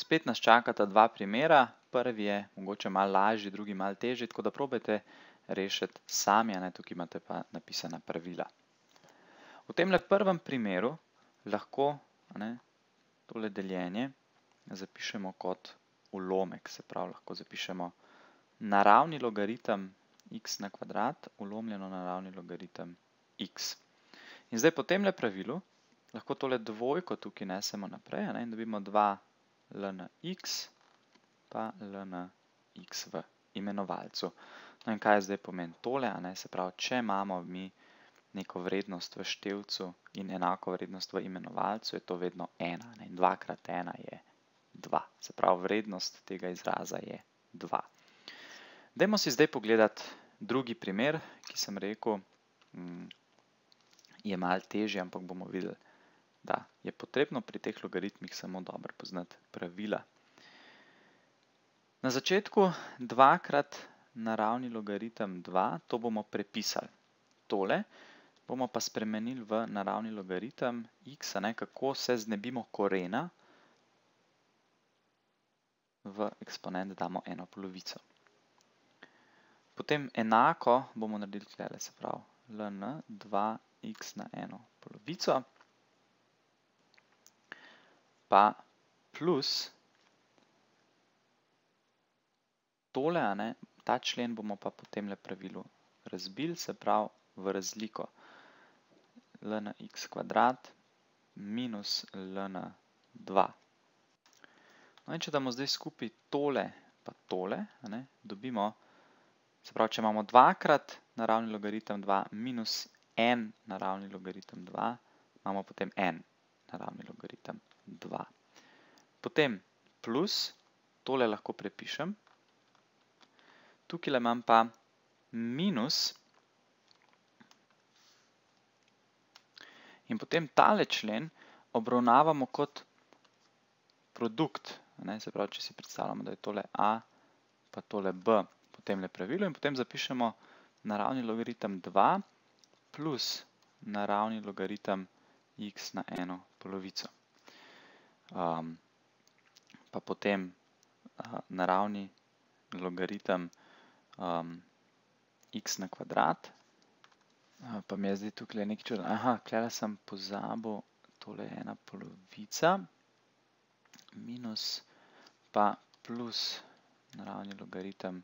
Spet nas čakata dva primera. Prvi je mogoče malo lažji, drugi malo težji, tako da probajte rešiti sami, ne tukaj imate pa napisana pravila. V tem le prvem primeru lahko ne, tole deljenje zapišemo kot ulomek, se pravi, lahko zapišemo naravni logaritem x na kvadrat, ulomljeno naravni logaritem x. In zdaj po tem le pravilu lahko tole dvojko tukaj nesemo naprej ne, in dobimo 2 lnx pa lnx v imenovalcu. No in kaj je zdaj pomen tole? Se pravi, če imamo mi neko vrednost v števcu in enako vrednost v imenovalcu, je to vedno ena. In dvakrat ena je dva. Se pravi, vrednost tega izraza je dva. Dajmo si zdaj pogledati drugi primer, ki sem rekel, mm, je malo težji, ampak bomo videli, da je potrebno pri teh logaritmih samo dobro poznati pravila. Na začetku dvakrat naravni logaritem 2, to bomo prepisali. Tole bomo pa spremenili v naravni logaritem x, kako se znebimo korena, v eksponent damo eno polovico. Potem enako bomo naredili tukaj, se pravi ln 2x na eno polovico pa plus tole, a ne, ta člen bomo pa po temle pravilu razbili, se pravi v razliko l na x kvadrat minus l na 2. No in če damo zdaj skupaj tole pa tole, dobimo, se pravi, če imamo dvakrat naravni logaritem 2 minus 1 naravni logaritem 2, imamo potem 1 na ravni logaritem 2. Potem plus, tole lahko prepišem, tukaj imam pa minus in potem tale člen obravnavamo kot produkt, se pravi, če si predstavljamo, da je tole a, pa tole b, potem le pravilo in potem zapišemo na ravni logaritem 2 plus na ravni logaritem 2, x na eno polovico. Um, pa potem uh, naravni logaritem um, x na kvadrat, uh, pa mi je zdaj tukaj nekaj čudno. Aha, kjer sem pozabil, tole je ena polovica, minus pa plus naravni logaritem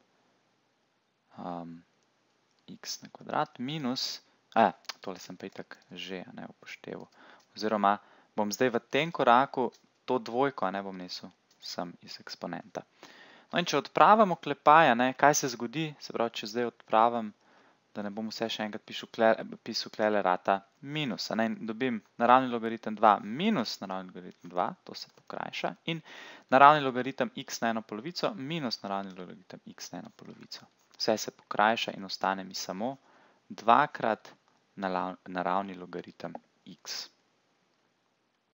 um, x na kvadrat, minus 1 a, tole sem pa itak že ne, upošteval. Oziroma, bom zdaj v tem koraku to dvojko, a ne bom nesel sem iz eksponenta. No in če odpravim oklepaja, ne, kaj se zgodi, se pravi, če zdaj odpravim, da ne bom vse še enkrat pisal klele, pisal klele rata minus, a ne, dobim naravni logaritem 2 minus naravni logaritem 2, to se pokrajša, in naravni logaritem x na eno polovico minus naravni logaritem x na eno polovico. Vse se pokrajša in ostane mi samo 2 krat minus, na ravni logaritem x.